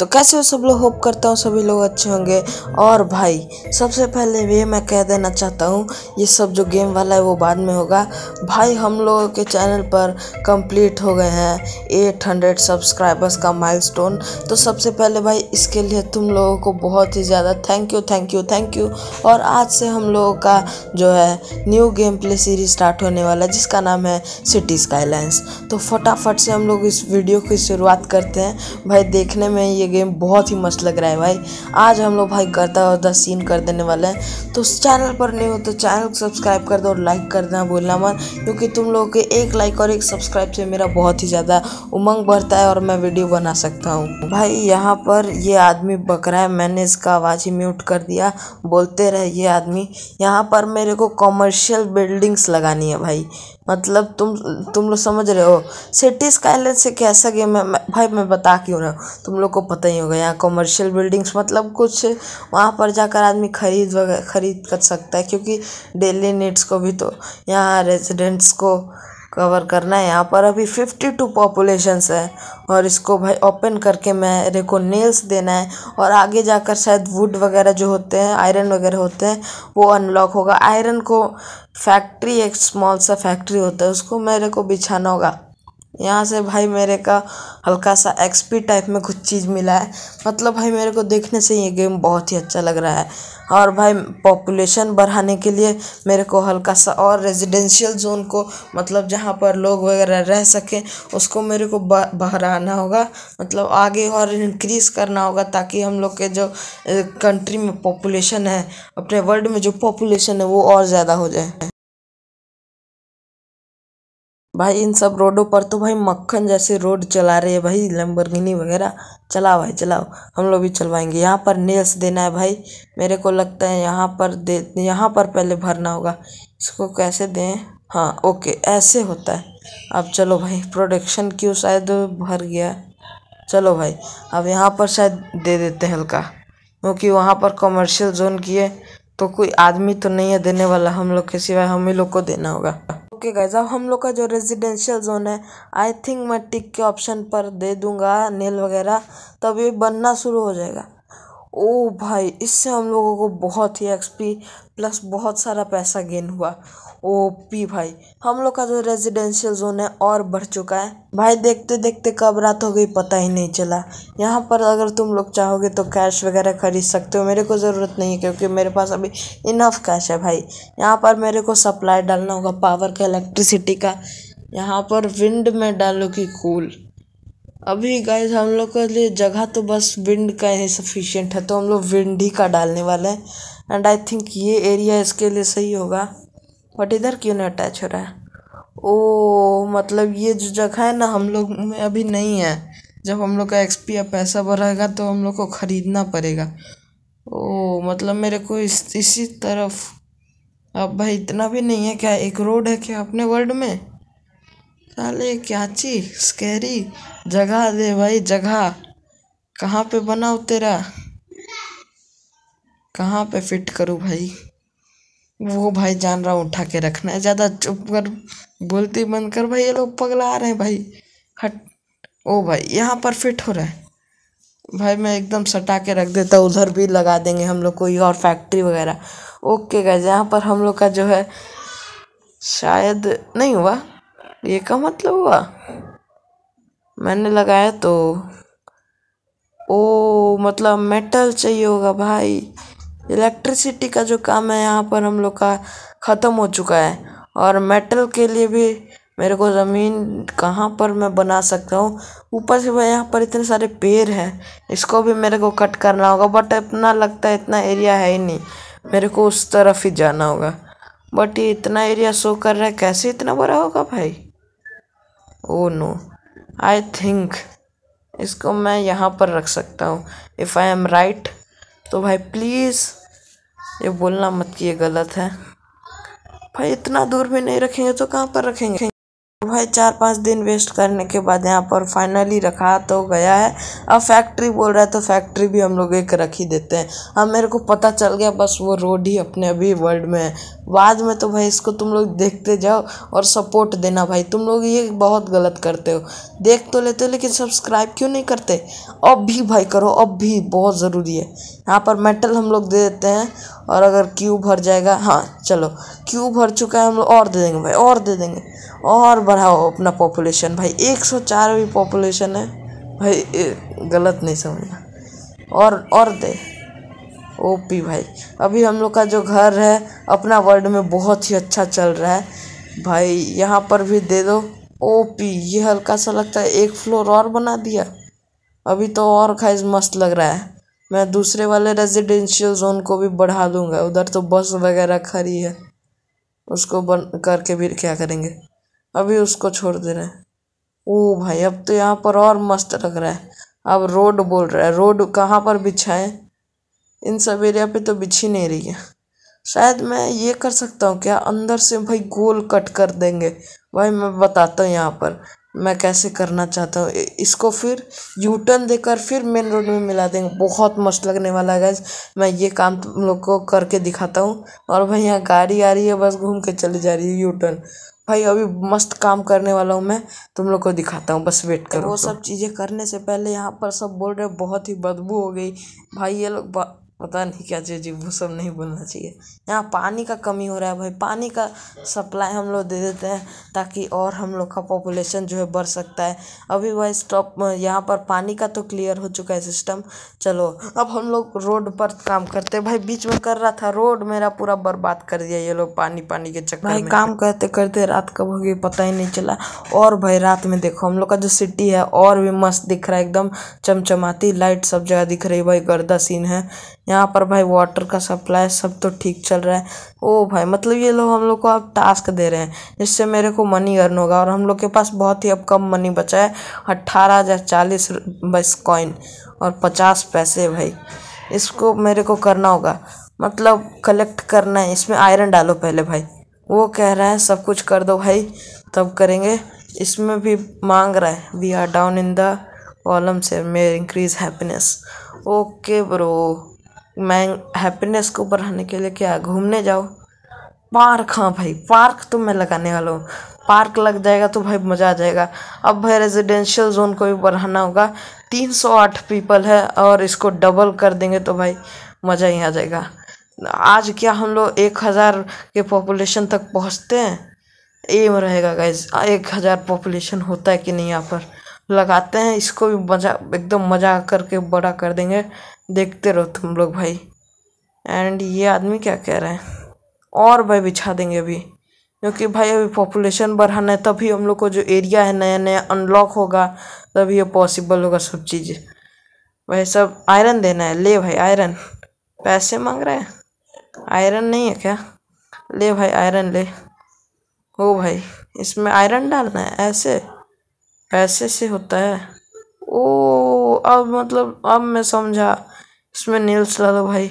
तो कैसे हो सब लोग होप करता हूँ सभी लोग अच्छे होंगे और भाई सबसे पहले ये मैं कह देना चाहता हूँ ये सब जो गेम वाला है वो बाद में होगा भाई हम लोगों के चैनल पर कंप्लीट हो गए हैं 800 सब्सक्राइबर्स का माइलस्टोन तो सबसे पहले भाई इसके लिए तुम लोगों को बहुत ही ज़्यादा thank you thank you thank you और आज से हम लोगों का जो है new game play series start होने वाला जिसका नाम है सिटी स्काईलाइंस तो फटाफट से हम लोग इस वीडियो की शुरुआत करते हैं भाई देखने में ये ये गेम बहुत ही मस्त लग रहा है भाई आज हम लोग भाई करता और दस सीन कर देने वाले हैं तो चैनल पर नहीं हो तो चैनल को सब्सक्राइब कर दो और लाइक कर देना बोलना मत क्योंकि तुम लोगों के एक लाइक और एक सब्सक्राइब से मेरा बहुत ही ज़्यादा उमंग बढ़ता है और मैं वीडियो बना सकता हूँ भाई यहाँ पर ये आदमी बकरा है मैंने इसका आवाज़ ही म्यूट कर दिया बोलते रहे ये आदमी यहाँ पर मेरे को कॉमर्शियल बिल्डिंग्स लगानी है भाई मतलब तुम तुम लोग समझ रहे हो सिटी स्काईलाइन से कैसा गेम है मैं, भाई मैं बता क्यों रहा हूँ तुम लोग को पता ही होगा यहाँ कॉमर्शियल बिल्डिंग्स मतलब कुछ वहाँ पर जाकर आदमी खरीद वगैरह खरीद कर सकता है क्योंकि डेली नीड्स को भी तो यहाँ रेजिडेंट्स को कवर करना है यहाँ पर अभी 52 टू पॉपुलेशंस है और इसको भाई ओपन करके मेरे को नेल्स देना है और आगे जाकर शायद वुड वगैरह जो होते हैं आयरन वगैरह होते हैं वो अनलॉक होगा आयरन को फैक्ट्री एक स्मॉल सा फैक्ट्री होता है उसको मेरे को बिछाना होगा यहाँ से भाई मेरे का हल्का सा एक्सपी टाइप में कुछ चीज़ मिला है मतलब भाई मेरे को देखने से ये गेम बहुत ही अच्छा लग रहा है और भाई पॉपुलेशन बढ़ाने के लिए मेरे को हल्का सा और रेजिडेंशियल जोन को मतलब जहाँ पर लोग वगैरह रह सकें उसको मेरे को बढ़ाना होगा मतलब आगे और इंक्रीज़ करना होगा ताकि हम लोग के जो कंट्री में पॉपुलेशन है अपने वर्ल्ड में जो पॉपुलेशन है वो और ज़्यादा हो जाए भाई इन सब रोडों पर तो भाई मक्खन जैसे रोड चला रहे हैं भाई लैम्बोर्गिनी वगैरह चलाओ भाई चलाओ हम लोग भी चलवाएंगे यहाँ पर नेल्स देना है भाई मेरे को लगता है यहाँ पर दे यहाँ पर पहले भरना होगा इसको कैसे दें हाँ ओके ऐसे होता है अब चलो भाई प्रोडक्शन क्यों शायद भर गया चलो भाई अब यहाँ पर शायद दे देते हैं हल्का क्योंकि वहाँ पर कमर्शियल जोन की है तो कोई आदमी तो नहीं है देने वाला हम लोग के सिवाय हम ही लोग को देना होगा ओके गाइज अब हम लोग का जो रेजिडेंशियल जोन है आई थिंक मैं टिक के ऑप्शन पर दे दूंगा नेल वगैरह तब ये बनना शुरू हो जाएगा ओ भाई इससे हम लोगों को बहुत ही एक्सपी प्लस बहुत सारा पैसा गेन हुआ ओ पी भाई हम लोग का जो रेजिडेंशियल जोन है और बढ़ चुका है भाई देखते देखते कब रात हो गई पता ही नहीं चला यहाँ पर अगर तुम लोग चाहोगे तो कैश वगैरह खरीद सकते हो मेरे को ज़रूरत नहीं है क्योंकि मेरे पास अभी इनफ कैश है भाई यहाँ पर मेरे को सप्लाई डालना होगा पावर का इलेक्ट्रिसिटी का यहाँ पर विंड में डालो कि कूल अभी गए हम लोग के लिए जगह तो बस विंड का ही सफिशियंट है तो हम लोग विंड ही का डालने वाले हैं एंड आई थिंक ये एरिया इसके लिए सही होगा बट इधर क्यों नहीं अटैच हो रहा है ओ मतलब ये जो जगह है ना हम लोग में अभी नहीं है जब हम लोग का एक्सपी या पैसा बढ़ेगा तो हम लोग को ख़रीदना पड़ेगा ओ मतलब मेरे को इस इसी तरफ अब भाई इतना भी नहीं है क्या एक रोड है क्या अपने वर्ल्ड में साले क्याची स्कैरी जगह दे भाई जगह कहाँ पे बनाओ तेरा कहाँ पे फिट करूँ भाई वो भाई जान रहा हूँ उठा के रखना है ज़्यादा चुप कर बोलती बंद कर भाई ये लोग पगला रहे हैं भाई हट ओ भाई यहाँ पर फिट हो रहा है भाई मैं एकदम सटा के रख देता हूँ उधर भी लगा देंगे हम लोग कोई और फैक्ट्री वगैरह ओके गए यहाँ पर हम लोग का जो है शायद नहीं हुआ ये का मतलब हुआ मैंने लगाया तो ओ मतलब मेटल चाहिए होगा भाई इलेक्ट्रिसिटी का जो काम है यहाँ पर हम लोग का ख़त्म हो चुका है और मेटल के लिए भी मेरे को ज़मीन कहाँ पर मैं बना सकता हूँ ऊपर से भाई यहाँ पर इतने सारे पेड़ हैं इसको भी मेरे को कट करना होगा बट इतना लगता है इतना एरिया है ही नहीं मेरे को उस तरफ ही जाना होगा बट ये इतना एरिया शो कर रहा है कैसे इतना बड़ा होगा भाई ओ नो आई थिंक इसको मैं यहाँ पर रख सकता हूँ इफ़ आई एम राइट तो भाई प्लीज़ ये बोलना मत कि ये गलत है भाई इतना दूर भी नहीं रखेंगे तो कहाँ पर रखेंगे भाई चार पांच दिन वेस्ट करने के बाद यहाँ पर फाइनली रखा तो गया है अब फैक्ट्री बोल रहा है तो फैक्ट्री भी हम लोग एक रख ही देते हैं अब मेरे को पता चल गया बस वो रोड ही अपने अभी वर्ल्ड में है बाद में तो भाई इसको तुम लोग देखते जाओ और सपोर्ट देना भाई तुम लोग ये बहुत गलत करते हो देख तो लेते हो लेकिन सब्सक्राइब क्यों नहीं करते अब भी भाई करो अब भी बहुत ज़रूरी है यहाँ पर मेटल हम लोग दे देते हैं और अगर क्यू भर जाएगा हाँ चलो क्यू भर चुका है हम लोग और दे देंगे भाई और दे देंगे और बढ़ाओ अपना पॉपुलेशन भाई एक सौ भी पॉपुलेशन है भाई गलत नहीं समझना और और दे ओपी भाई अभी हम लोग का जो घर है अपना वर्ल्ड में बहुत ही अच्छा चल रहा है भाई यहाँ पर भी दे दो ओपी ये हल्का सा लगता है एक फ्लोर और बना दिया अभी तो और खाइज मस्त लग रहा है मैं दूसरे वाले रेजिडेंशियल जोन को भी बढ़ा दूंगा उधर तो बस वगैरह खड़ी है उसको बन करके भी क्या करेंगे अभी उसको छोड़ दे रहे हैं ओ भाई अब तो यहाँ पर और मस्त लग रहा है अब रोड बोल रहा है रोड कहाँ पर बिछाए इन सब एरिया पे तो बिछी नहीं रही है शायद मैं ये कर सकता हूँ क्या अंदर से भाई गोल कट कर देंगे भाई मैं बताता हूँ यहाँ पर मैं कैसे करना चाहता हूँ इसको फिर यू टर्न देकर फिर मेन रोड में मिला देंगे बहुत मस्त लगने वाला है मैं ये काम तुम लोग को करके दिखाता हूँ और भाई यहाँ गाड़ी आ रही है बस घूम के चली जा रही है यू टर्न भाई अभी मस्त काम करने वाला हूँ मैं तुम लोग को दिखाता हूँ बस वेट करो वो सब चीज़ें करने से पहले यहाँ पर सब बोल रहे बहुत ही बदबू हो गई भाई ये लोग पता नहीं क्या चीज़ वो सब नहीं बोलना चाहिए यहाँ पानी का कमी हो रहा है भाई पानी का सप्लाई हम लोग दे देते हैं ताकि और हम लोग का पॉपुलेशन जो है बढ़ सकता है अभी भाई स्टॉप यहाँ पर पानी का तो क्लियर हो चुका है सिस्टम चलो अब हम लोग रोड पर काम करते भाई बीच में कर रहा था रोड मेरा पूरा बर्बाद कर दिया ये लोग पानी पानी के चक्कर भाई में काम करते करते रात कब हो गई पता ही नहीं चला और भाई रात में देखो हम लोग का जो सिटी है और भी मस्त दिख रहा है एकदम चमचमाती लाइट सब जगह दिख रही भाई गर्दा सीन है यहाँ पर भाई वाटर का सप्लाई सब तो ठीक चल रहा है ओ भाई मतलब ये लोग हम लोग को अब टास्क दे रहे हैं इससे मेरे को मनी अर्न होगा और हम लोग के पास बहुत ही अब कम मनी बचा है अट्ठारह हज़ार चालीस बस कॉइन और पचास पैसे भाई इसको मेरे को करना होगा मतलब कलेक्ट करना है इसमें आयरन डालो पहले भाई वो कह रहा है सब कुछ कर दो भाई तब करेंगे इसमें भी मांग रहा है we are down in the column से may increase happiness okay bro मैं हैप्पीनेस को बढ़ाने के लिए क्या घूमने जाओ पार्क हाँ भाई पार्क तो मैं लगाने वाला हूँ पार्क लग जाएगा तो भाई मज़ा आ जाएगा अब भाई रेजिडेंशियल जोन को भी बढ़ाना होगा 308 पीपल है और इसको डबल कर देंगे तो भाई मज़ा ही आ जाएगा आज क्या हम लोग एक हज़ार के पॉपुलेशन तक पहुँचते हैं एम रहेगा गाइज एक हज़ार पॉपुलेशन होता है कि नहीं यहाँ पर लगाते हैं इसको भी मजा एकदम मजा करके बड़ा कर देंगे देखते रहो तुम लोग भाई एंड ये आदमी क्या कह रहे हैं और भाई बिछा देंगे अभी क्योंकि भाई अभी पॉपुलेशन बढ़ाना है तभी हम लोग को जो एरिया है नया नया अनलॉक होगा तभी ये पॉसिबल होगा सब चीज़ भाई सब आयरन देना है ले भाई आयरन पैसे मांग रहे हैं आयरन नहीं है क्या ले भाई आयरन ले हो भाई इसमें आयरन डालना है ऐसे पैसे से होता है ओ अब मतलब अब मैं समझा इसमें नील्स दो भाई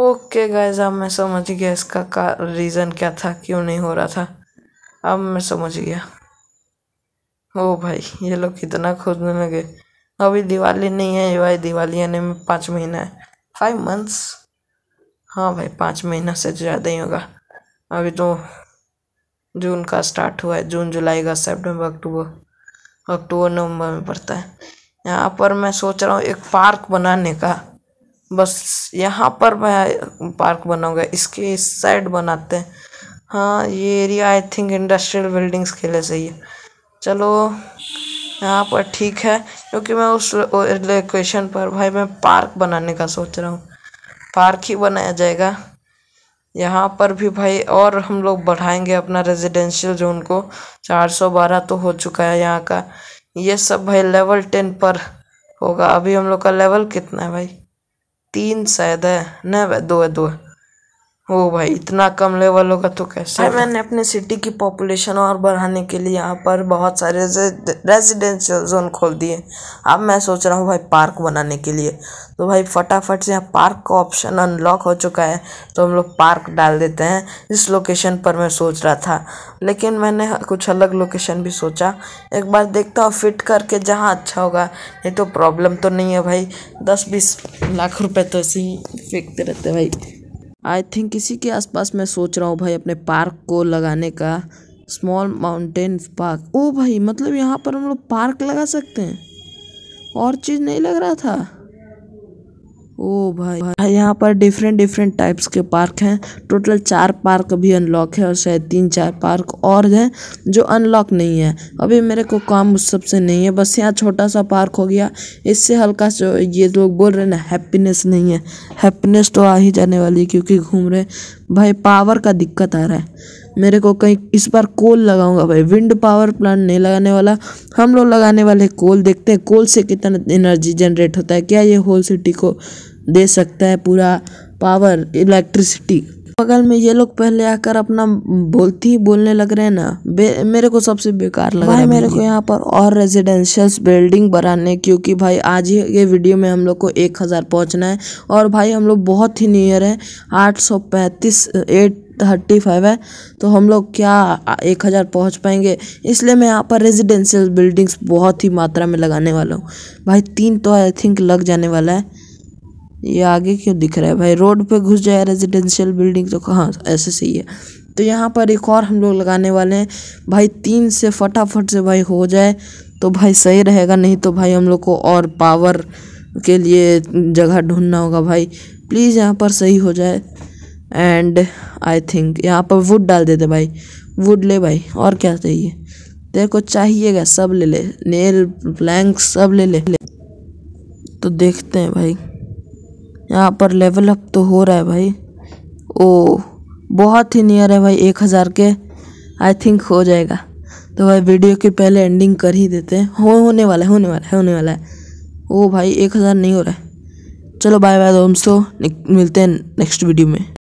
ओके गाइज अब मैं समझ गया इसका का रीज़न क्या था क्यों नहीं हो रहा था अब मैं समझ गया ओ भाई ये लोग कितना खोजने लगे अभी दिवाली नहीं है भाई दिवाली आने में पाँच महीना है फाइव मंथ्स हाँ भाई पाँच महीना से ज़्यादा ही होगा अभी तो जून का स्टार्ट हुआ है जून जुलाई का सेप्टेम्बर अक्टूबर अक्टूबर नवंबर में पड़ता है यहाँ पर मैं सोच रहा हूँ एक पार्क बनाने का बस यहाँ पर मैं पार्क बनाऊँगा इसके इस साइड बनाते हैं हाँ ये area I think industrial buildings के लिए सही है चलो यहाँ पर ठीक है क्योंकि मैं उस लोकेशन पर भाई मैं पार्क बनाने का सोच रहा हूँ पार्क ही बनाया जाएगा यहाँ पर भी भाई और हम लोग बढ़ाएंगे अपना रेजिडेंशियल जोन को चार सौ बारह तो हो चुका है यहाँ का ये सब भाई लेवल टेन पर होगा अभी हम लोग का लेवल कितना है भाई तीन शायद है नहीं भाई दो है दो है ओ भाई इतना कम लेवल होगा तो कैसे भाई मैंने अपने सिटी की पॉपुलेशन और बढ़ाने के लिए यहाँ पर बहुत सारे रेजिडेंशियल जोन खोल दिए अब मैं सोच रहा हूँ भाई पार्क बनाने के लिए तो भाई फटाफट से यहाँ पार्क का ऑप्शन अनलॉक हो चुका है तो हम लोग पार्क डाल देते हैं इस लोकेशन पर मैं सोच रहा था लेकिन मैंने कुछ अलग लोकेशन भी सोचा एक बार देखता हूँ फिट करके जहाँ अच्छा होगा नहीं तो प्रॉब्लम तो नहीं है भाई दस बीस लाख रुपये तो ऐसे ही फेंकते रहते भाई आई थिंक इसी के आसपास मैं सोच रहा हूँ भाई अपने पार्क को लगाने का स्मॉल माउंटेन पार्क ओ भाई मतलब यहाँ पर हम लोग पार्क लगा सकते हैं और चीज़ नहीं लग रहा था ओ भाई, भाई यहाँ पर डिफरेंट डिफरेंट टाइप्स के पार्क हैं टोटल चार पार्क अभी अनलॉक है और शायद तीन चार पार्क और हैं जो अनलॉक नहीं है अभी मेरे को काम उस सब से नहीं है बस यहाँ छोटा सा पार्क हो गया इससे हल्का जो ये लोग बोल रहे हैं ना हैप्पीनेस नहीं है हैप्पीनेस तो आ ही जाने वाली है क्योंकि घूम रहे भाई पावर का दिक्कत आ रहा है मेरे को कहीं इस बार कोल लगाऊंगा भाई विंड पावर प्लांट नहीं लगाने वाला हम लोग लगाने वाले कोल देखते हैं कोल से कितना एनर्जी जनरेट होता है क्या ये होल सिटी को दे सकता है पूरा पावर इलेक्ट्रिसिटी बगल में ये लोग पहले आकर अपना बोलती ही बोलने लग रहे हैं ना मेरे को सबसे बेकार लग रहा है मेरे को यहाँ पर और रेजिडेंशियल बिल्डिंग बनाने क्योंकि भाई आज ही ये वीडियो में हम लोग को एक हज़ार पहुँचना है और भाई हम लोग बहुत ही नियर है आठ सौ पैंतीस एट थर्टी फाइव है तो हम लोग क्या एक हज़ार पहुँच पाएंगे इसलिए मैं यहाँ पर रेजिडेंशियल बिल्डिंग्स बहुत ही मात्रा में लगाने वाला हूँ भाई तीन तो आई थिंक लग जाने वाला है ये आगे क्यों दिख रहा है भाई रोड पे घुस जाए रेजिडेंशियल बिल्डिंग तो कहाँ ऐसे सही है तो यहाँ पर एक और हम लोग लगाने वाले हैं भाई तीन से फटाफट से भाई हो जाए तो भाई सही रहेगा नहीं तो भाई हम लोग को और पावर के लिए जगह ढूंढना होगा भाई प्लीज़ यहाँ पर सही हो जाए एंड आई थिंक यहाँ पर वुड डाल देते भाई वुड ले भाई और क्या चाहिए तेरे को चाहिएगा सब ले ले नेल प्लैंक सब ले ले तो देखते हैं भाई यहाँ पर लेवल अप तो हो रहा है भाई ओ बहुत ही नियर है भाई एक हज़ार के आई थिंक हो जाएगा तो भाई वीडियो के पहले एंडिंग कर ही देते हैं हो होने वाला है होने वाला है होने वाला है ओ भाई एक हज़ार नहीं हो रहा है चलो बाय बाय दोस्तों मिलते हैं नेक्स्ट वीडियो में